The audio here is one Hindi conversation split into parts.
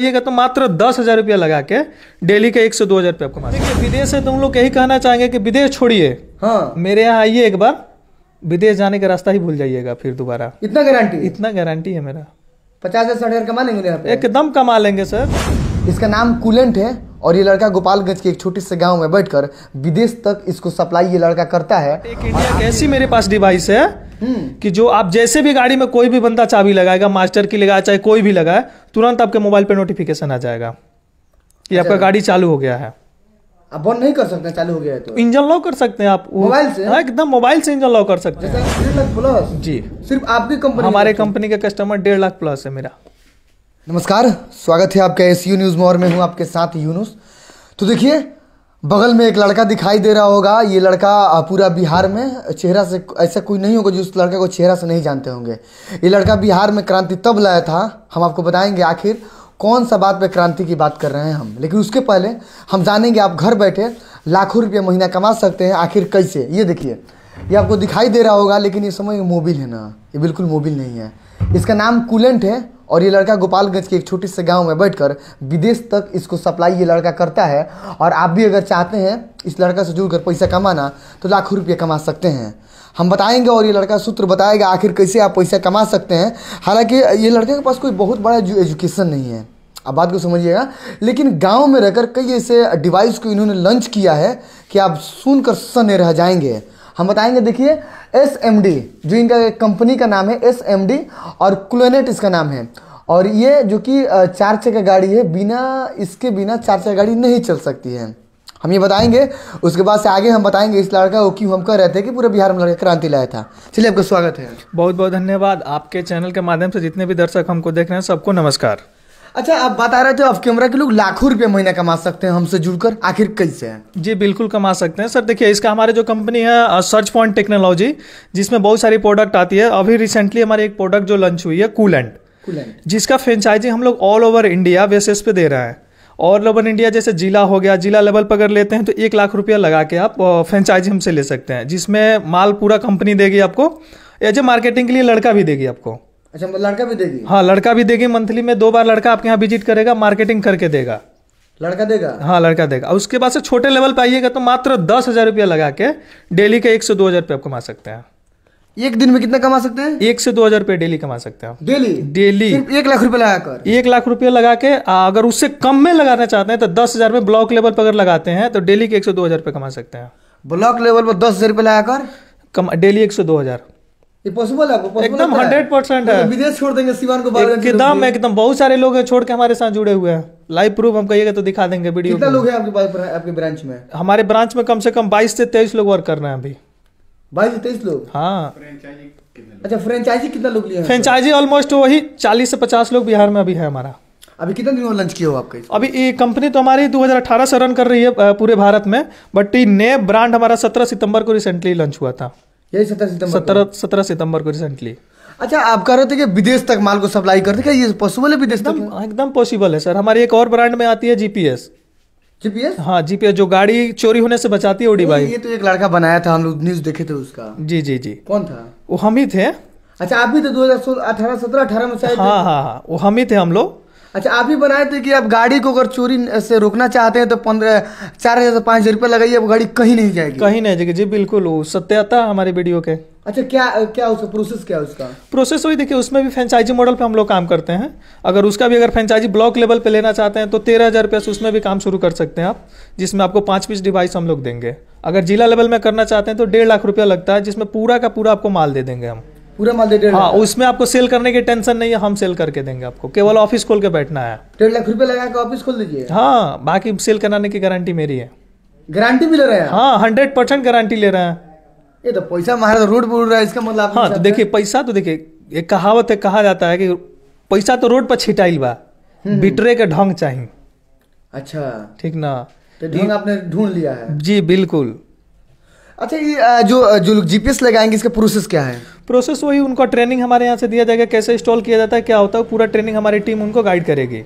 ये तो मात्र दस हजार रुपया लगा के डेली के एक से दो हजार रुपया आपको देखिए विदेश से तुम तो लोग यही कहना चाहेंगे कि विदेश छोड़िए हाँ मेरे यहाँ आइए एक बार विदेश जाने का रास्ता ही भूल जाइएगा फिर दोबारा इतना गारंटी इतना गारंटी है मेरा पचास हजार साठ हजार कमा लेंगे एकदम कमा लेंगे सर इसका नाम कूलेंट है और ये लड़का गोपालगंज के एक छोटे से गांव में बैठकर विदेश तक इसको सप्लाई ये लड़का करता है एक इंडिया कैसी मेरे पास डिवाइस है हम्म। कि जो आप जैसे भी गाड़ी में कोई भी बंदा चाबी लगाएगा मास्टर की लगाए चाहे कोई भी लगाए तुरंत आपके मोबाइल पे नोटिफिकेशन आ जाएगा कि आपका अच्छा। गाड़ी चालू हो गया है आप बंद नहीं कर सकते चालू हो गया है तो इंजन लॉक कर सकते हैं आप मोबाइल से हाँ एकदम मोबाइल से इंजन लॉक कर सकते हैं डेढ़ लाख प्लस जी सिर्फ आपकी कंपनी हमारे कंपनी का कस्टमर डेढ़ लाख प्लस है मेरा नमस्कार स्वागत है आपका एस यू न्यूज़ में और मैं हूँ आपके साथ यूनुस तो देखिए बगल में एक लड़का दिखाई दे रहा होगा ये लड़का पूरा बिहार में चेहरा से ऐसा कोई नहीं होगा जो उस लड़के को चेहरा से नहीं जानते होंगे ये लड़का बिहार में क्रांति तब लाया था हम आपको बताएंगे आखिर कौन सा बात पे क्रांति की बात कर रहे हैं हम लेकिन उसके पहले हम जानेंगे आप घर बैठे लाखों रुपये महीना कमा सकते हैं आखिर कैसे ये देखिए ये आपको दिखाई दे रहा होगा लेकिन ये समय मोबिल है ना ये बिल्कुल मोबिल नहीं है इसका नाम कूलेंट है और ये लड़का गोपालगंज के एक छोटे से गाँव में बैठकर विदेश तक इसको सप्लाई ये लड़का करता है और आप भी अगर चाहते हैं इस लड़का से जुड़कर पैसा कमाना तो लाखों रुपये कमा सकते हैं हम बताएंगे और ये लड़का सूत्र बताएगा आखिर कैसे आप पैसा कमा सकते हैं हालांकि ये लड़के के पास कोई बहुत बड़ा एजुकेशन नहीं है आप बात को समझिएगा लेकिन गांव में रहकर कई ऐसे डिवाइस को इन्होंने लॉन्च किया है कि आप सुनकर सन्ने रह जाएंगे हम बताएंगे देखिए एस एम डी जो इनका कंपनी का नाम है एस एम डी और क्लोनेट इसका नाम है और ये जो कि चार चक्का गाड़ी है बिना इसके बिना चार चक्का गाड़ी नहीं चल सकती है हम ये बताएंगे उसके बाद से आगे हम बताएंगे इस लड़का को क्यों हम कह रहे थे कि पूरे बिहार में लड़का क्रांति लाया था चलिए आपका स्वागत है बहुत बहुत धन्यवाद आपके चैनल के माध्यम से जितने भी दर्शक हमको देख रहे हैं सबको नमस्कार अच्छा आप बता रहे थे ऑफ कैमरा के लोग लाखों रुपए महीना कमा सकते हैं हमसे जुड़कर आखिर कैसे है जी बिल्कुल कमा सकते हैं सर देखिए इसका हमारे जो कंपनी है सर्च पॉइंट टेक्नोलॉजी जिसमें बहुत सारी प्रोडक्ट आती है अभी रिसेंटली हमारे एक प्रोडक्ट जो लॉन्च हुई है कूलेंट जिसका फ्रेंचाइजी हम लोग ऑल ओवर इंडिया बेसिस पे दे रहे हैं और ओवर इंडिया जैसे जिला हो गया जिला लेवल पर अगर लेते हैं तो एक लाख रुपया लगा के आप फ्रेंचाइजी हमसे ले सकते हैं जिसमें माल पूरा कंपनी देगी आपको एज ए मार्केटिंग के लिए लड़का भी देगी आपको अच्छा मतलब लड़का भी देगी हाँ लड़का भी देगी मंथली में दो बार लड़का आपके यहाँ विजिट करेगा मार्केटिंग करके देगा लड़का देगा हाँ लड़का देगा उसके बाद से छोटे लेवल पे आइएगा तो मात्र दस हजार रुपया लगा के डेली के एक से दो हजार रुपये आप कमा सकते हैं एक दिन में कितना कमा सकते हैं एक से दो हजार रुपये डेली कमा सकते हैं डेली डेली एक लाख रुपए लगाकर एक लाख रुपए लगा के अगर उससे कम में लगाना चाहते हैं तो दस हजार में ब्लॉक लेवल पर अगर लगाते हैं तो डेली के एक से दो हजार रुपये कमा सकते हैं ब्लॉक लेवल पर दस हजार रुपये लगाकर डेली एक से दो हजार एकदम हंड्रेड परसेंट है विदेश छोड़ देंगे सिवान को एकदम एकदम बहुत सारे लोग हैं छोड़ के हमारे साथ जुड़े हुए हैं लाइव प्रूफ हम कहिएगा तो दिखा देंगे वीडियो लोग हैं आपके पास आपके ब्रांच में हमारे ब्रांच में कम से कम बाईस से तेईस लोग वर्क कर रहे हैं अभी बाईस से तेईस लोग हाँ अच्छा फ्रेंचाइजी कितना लोग फ्रेंचाइजी ऑलमोस्ट वही चालीस से पचास लोग बिहार में अभी है हमारा अभी कितने दिन लंच किया हो आपके अभी ये कंपनी तो हमारी 2018 से रन कर रही है पूरे भारत में बट ये नए ब्रांड हमारा 17 सितंबर को रिसेंटली लॉन्च हुआ था यही सत्रह सितंबर सत्रह सत्रह सितंबर को रिसेंटली अच्छा आप कह रहे थे कि विदेश तक माल को सप्लाई करते क्या ये पॉसिबल है विदेश तक एकदम पॉसिबल है सर हमारी एक और ब्रांड में आती है जीपीएस जीपीएस हाँ जीपीएस जो गाड़ी चोरी होने से बचाती है ओडी भाई ये तो एक लड़का बनाया था हम लोग न्यूज देखे थे उसका जी जी जी कौन था वो हम ही थे अच्छा आप भी तो दो हजार सोलह अठारह सत्रह अठारह में हाँ हाँ हाँ वो हम ही थे हम लोग अच्छा आप ही बनाए थे कि आप गाड़ी को अगर चोरी से रोकना चाहते हैं तो पंद्रह चार हज़ार से पाँच हज़ार रुपये लगाइए वो गाड़ी कहीं नहीं जाएगी कहीं नहीं जाएगी जी बिल्कुल वो सत्यता हमारे वीडियो के अच्छा क्या क्या उसका प्रोसेस क्या है उसका प्रोसेस वही देखिए उसमें भी फ्रेंचाइजी मॉडल पे हम लोग काम करते हैं अगर उसका भी अगर फ्रेंचाइजी ब्लॉक लेवल पे लेना चाहते हैं तो तेरह हज़ार रुपया से उसमें भी काम शुरू कर सकते हैं आप जिसमें आपको पांच पीस डिवाइस हम लोग देंगे अगर जिला लेवल में करना चाहते हैं तो डेढ़ लाख रुपया लगता है जिसमें पूरा का पूरा आपको माल दे देंगे हम पूरा माल डेढ़ हाँ उसमें आपको सेल करने की टेंशन नहीं है हम सेल करके देंगे आपको केवल ऑफिस खोल के बैठना है डेढ़ लाख रुपए लगा के ऑफिस खोल दीजिए हाँ बाकी सेल कराने की गारंटी मेरी है गारंटी भी ले रहे हैं हाँ हंड्रेड परसेंट गारंटी ले रहे हैं ये तो पैसा महाराज रोड तो पर उड़ रहा है इसका मतलब हाँ तो देखिए पैसा तो देखिए एक कहावत है कहा जाता है कि पैसा तो रोड पर छिटाइल बा हम्म। बिटरे के ढंग चाहिए अच्छा ठीक ना तो ढंग आपने ढूंढ लिया है जी बिल्कुल अच्छा ये जो जो लोग जीपीएस लगाएंगे इसका प्रोसेस क्या है प्रोसेस वही उनका ट्रेनिंग हमारे यहाँ से दिया जाएगा कैसे इंस्टॉल किया जाता है क्या होता है पूरा ट्रेनिंग हमारी टीम उनको गाइड करेगी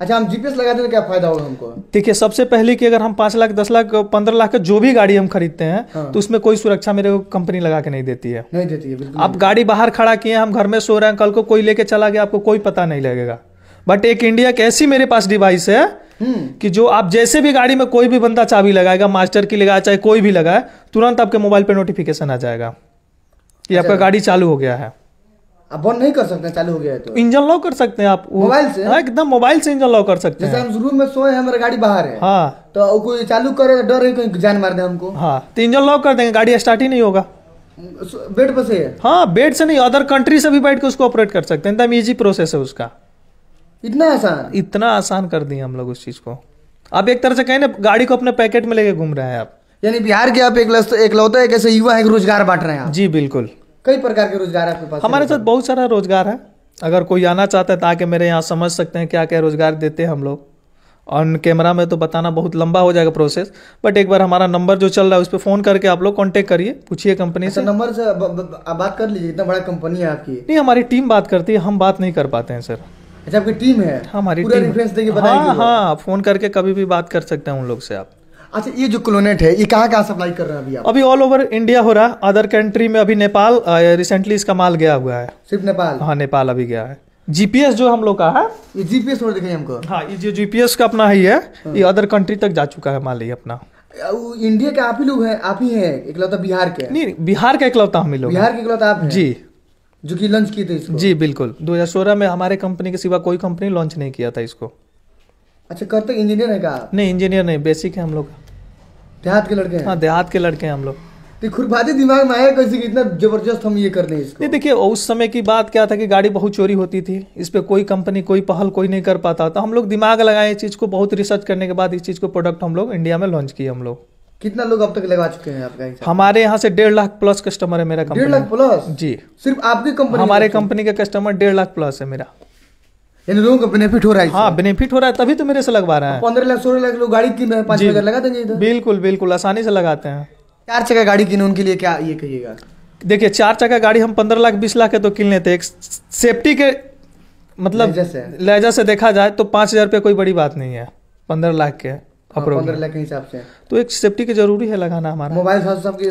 अच्छा हम जीपीएस लगाते हैं तो क्या फायदा होगा हमको ठीक है सबसे पहले कि अगर हम पाँच लाख दस लाख पंद्रह लाख का जो भी गाड़ी हम खरीदते हैं हाँ। तो उसमें कोई सुरक्षा मेरे को कंपनी लगा के नहीं देती है नहीं देती है बिल्कुल आप गाड़ी बाहर खड़ा किए हम घर में सो रहे हैं कल को कोई लेके चला गया आपको कोई पता नहीं लगेगा बट एक इंडिया की ऐसी मेरे पास डिवाइस है कि जो आप जैसे भी गाड़ी में कोई भी बंदा चाबी लगाएगा मास्टर की लगाए चाहे कोई भी लगाए तुरंत आपके मोबाइल पे नोटिफिकेशन आ जाएगा कि आपका अच्छा। गाड़ी चालू हो गया है आप बंद नहीं कर सकते चालू हो गया है तो इंजन लॉक कर सकते हैं आप मोबाइल से हाँ एकदम मोबाइल से इंजन लॉक कर सकते हैं हम रूम में सोए हैं गाड़ी बाहर है हाँ तो कोई चालू करे तो डर रही कहीं जान मार दे हमको हाँ तो इंजन लॉक कर देंगे गाड़ी स्टार्ट ही नहीं होगा बेड पर से हाँ बेड से नहीं अदर कंट्री से भी बैठ के उसको ऑपरेट कर सकते हैं एकदम इजी प्रोसेस है उसका इतना आसान इतना आसान कर दिया हम लोग उस चीज को आप एक तरह से कहें ना गाड़ी को अपने पैकेट में लेके घूम रहे हैं आप यानी बिहार के आप एक एकलौता एक ऐसे युवा है रोजगार बांट रहे हैं आप जी बिल्कुल कई प्रकार के रोजगार आपके पास हमारे साथ बहुत सारा रोजगार है अगर कोई आना चाहता है ताकि मेरे यहाँ समझ सकते हैं क्या क्या रोजगार देते हैं हम लोग ऑन कैमरा में तो बताना बहुत लंबा हो जाएगा प्रोसेस बट एक बार हमारा नंबर जो चल रहा है उस पर फोन करके आप लोग कॉन्टेक्ट करिए पूछिए कंपनी अच्छा, से नंबर से बात कर लीजिए इतना बड़ा कंपनी है आपकी नहीं हमारी टीम बात करती है हम बात नहीं कर पाते हैं सर अच्छा आपकी टीम है हमारी पूरा रेफरेंस हाँ हाँ फोन करके कभी भी बात कर सकते हैं उन लोग से आप अच्छा ये जो क्लोनेट है ये कहाँ कहाँ सप्लाई कर रहे हैं अभी आप अभी ऑल ओवर इंडिया हो रहा है अदर कंट्री में अभी नेपाल रिसेंटली इसका माल गया हुआ है सिर्फ नेपाल हाँ नेपाल अभी गया है जीपीएस जो हम लोग का है ये जीपीएस और हमको हाँ ये जो जीपीएस का अपना ही है हाँ। ये अदर कंट्री तक जा चुका है माल ये अपना इंडिया के आप ही लोग हैं आप ही हैं इकलौता बिहार के नहीं बिहार का इकलौता हम ही लोग बिहार के इकलौता आप जी जो कि लॉन्च किए थे इसको जी बिल्कुल 2016 में हमारे कंपनी के सिवा कोई कंपनी लॉन्च नहीं किया था इसको अच्छा कर तो इंजीनियर है का नहीं इंजीनियर नहीं बेसिक है हम लोग देहात के लड़के हैं हाँ देहात के लड़के हैं हम लोग तो खुरपाती दिमाग में आया कैसे कि इतना जबरदस्त हम ये कर लें इसको नहीं देखिए उस समय की बात क्या था कि गाड़ी बहुत चोरी होती थी इस पर कोई कंपनी कोई पहल कोई नहीं कर पाता तो हम लोग दिमाग लगाए इस चीज़ को बहुत रिसर्च करने के बाद इस चीज़ को प्रोडक्ट हम लोग इंडिया में लॉन्च किए हम लोग कितना लोग अब तक लगा चुके हैं आपका हमारे यहाँ से डेढ़ लाख प्लस कस्टमर है मेरा डेढ़ लाख प्लस जी सिर्फ आपकी कंपनी हमारे कंपनी का कस्टमर डेढ़ लाख प्लस है मेरा लोगों को बेनिफिट हो रहा है हाँ बेनिफिट हो रहा है तभी तो मेरे से लगवा रहे हैं पंद्रह लाख सोलह लाख लोग गाड़ी किन पांच हजार लगा देंगे बिल्कुल बिल्कुल आसानी से लगाते हैं चार चक्का गाड़ी किने उनके लिए क्या ये कहिएगा देखिए चार चक्का गाड़ी हम पंद्रह लाख बीस लाख के तो किन लेते हैं सेफ्टी के मतलब लहजा से देखा जाए तो पांच हजार रुपये कोई बड़ी बात नहीं है पंद्रह लाख के हाँ, तो एक सेफ्टी की जरूरी है लगाना हमारा मोबाइल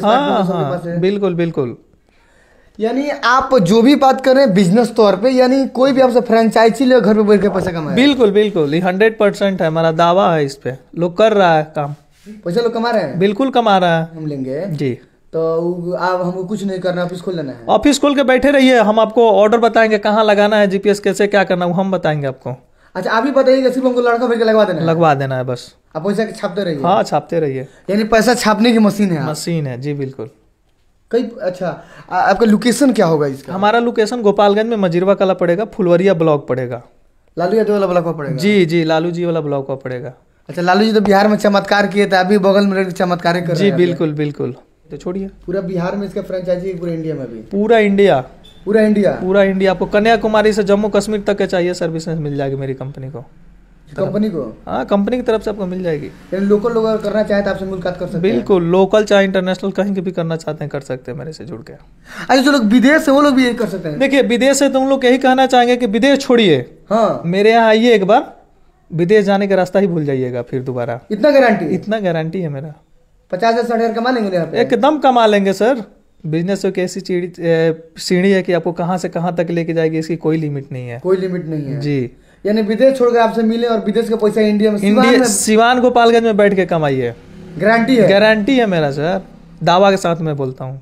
हाँ, हाँ, बिल्कुल बिल्कुल यानी आप जो भी बात कर रहे हैं बिजनेस तौर पे यानी कोई भी आपसे फ्रेंचाइजी ले घर पे बैठ के पैसा कमाए बिल्कुल बिल्कुल ये हंड्रेड परसेंट है हमारा दावा है इस पे लोग कर रहा है काम पैसा लोग कमा रहे हैं बिल्कुल कमा रहा है हम लेंगे जी तो आप हमको कुछ नहीं करना ऑफिस खोल लेना है ऑफिस खोल के बैठे रहिए हम आपको ऑर्डर बताएंगे कहाँ लगाना है जीपीएस कैसे क्या करना है वो हम बताएंगे आपको अच्छा आप ही बताइए सिर्फ हमको लड़का भर के लगवा देना लगवा देना है बस आप वैसा छापते रहिए हाँ छापते रहिए यानी पैसा छापने की मशीन है मशीन है जी बिल्कुल कई अच्छा आ, आपका लोकेशन क्या होगा इसका हमारा लोकेशन गोपालगंज में मजीरवा कला पड़ेगा फुलवरिया ब्लॉक पड़ेगा लालू यादव वाला ब्लॉक पड़ेगा जी जी लालू जी वाला ब्लॉक पड़ेगा अच्छा लालू जी तो बिहार में चमत्कार किए थे अभी बगल में चमत्कार कर जी बिल्कुल बिल्कुल तो छोड़िए पूरा बिहार में इसका फ्रेंचाइजी है पूरा इंडिया में भी पूरा इंडिया पूरा इंडिया पूरा इंडिया आपको कन्याकुमारी से जम्मू कश्मीर तक के चाहिए सर्विसेज मिल जाएगी मेरी कंपनी को कंपनी को हाँ कंपनी की तरफ से आपको मिल जाएगी लोकल लोग अगर करना चाहे तो आपसे मुलाकात कर सकते बिल्कुल लोकल चाहे इंटरनेशनल कहीं के भी करना चाहते हैं कर सकते हैं मेरे से जुड़ के अच्छा जो लोग विदेश है वो लोग भी यही कर सकते हैं देखिए विदेश से तो हम लोग यही कहना चाहेंगे कि विदेश छोड़िए हाँ मेरे यहाँ आइए एक बार विदेश जाने का रास्ता ही भूल जाइएगा फिर दोबारा इतना गारंटी इतना गारंटी है मेरा पचास हजार साठ हजार कमा लेंगे एकदम कमा लेंगे सर बिजनेस तो एक ऐसी सीढ़ी है कि आपको कहाँ से कहाँ तक लेके जाएगी इसकी कोई लिमिट नहीं है कोई लिमिट नहीं है जी यानी विदेश छोड़कर आपसे मिले और विदेश का पैसा इंडिया में सिवान गोपालगंज में बैठ के कमाइए गारंटी है गारंटी है मेरा सर दावा के साथ मैं बोलता हूँ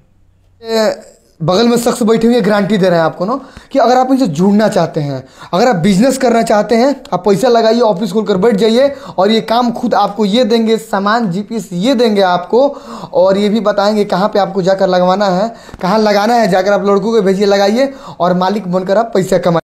बगल में शख्स बैठे हुए गारंटी दे रहे हैं आपको ना कि अगर आप इनसे जुड़ना चाहते हैं अगर आप बिजनेस करना चाहते हैं आप पैसा लगाइए ऑफिस खोलकर बैठ जाइए और ये काम खुद आपको ये देंगे सामान जीपीएस ये देंगे आपको और ये भी बताएंगे कहाँ पे आपको जाकर लगवाना है कहाँ लगाना है जाकर आप लड़कों को भेजिए लगाइए और मालिक बनकर आप पैसा कमाए